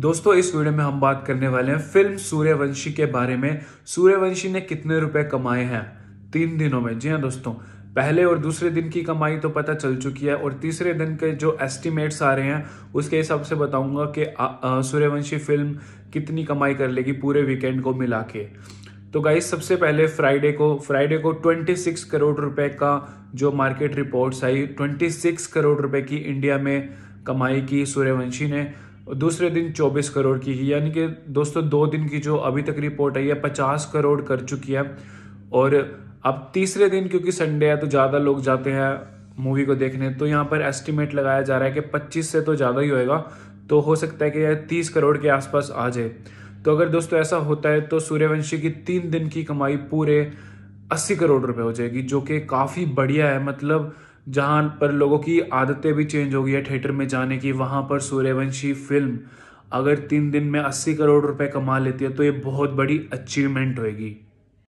दोस्तों इस वीडियो में हम बात करने वाले हैं फिल्म सूर्यवंशी के बारे में सूर्यवंशी ने कितने रुपए कमाए हैं तीन दिनों में जी हाँ दोस्तों पहले और दूसरे दिन की कमाई तो पता चल चुकी है और तीसरे दिन के जो एस्टिमेट्स आ रहे हैं उसके हिसाब से बताऊंगा कि सूर्यवंशी फिल्म कितनी कमाई कर लेगी पूरे वीकेंड को मिला के तो गाई सबसे पहले फ्राइडे को फ्राइडे को 26 करोड़ रुपए का जो मार्केट रिपोर्ट्स आई 26 करोड़ रुपए की इंडिया में कमाई की सूर्यवंशी ने दूसरे दिन 24 करोड़ की ही यानी कि दोस्तों दो दिन की जो अभी तक रिपोर्ट आई है पचास करोड़ कर चुकी है और अब तीसरे दिन क्योंकि संडे है तो ज़्यादा लोग जाते हैं मूवी को देखने तो यहाँ पर एस्टिमेट लगाया जा रहा है कि पच्चीस से तो ज़्यादा ही होएगा तो हो सकता है कि यह तीस करोड़ के आसपास आ जाए तो अगर दोस्तों ऐसा होता है तो सूर्यवंशी की तीन दिन की कमाई पूरे अस्सी करोड़ रुपए हो जाएगी जो कि काफ़ी बढ़िया है मतलब जहाँ पर लोगों की आदतें भी चेंज हो गई है थिएटर में जाने की वहाँ पर सूर्यवंशी फिल्म अगर तीन दिन में अस्सी करोड़ रुपए कमा लेती है तो ये बहुत बड़ी अचीवमेंट होगी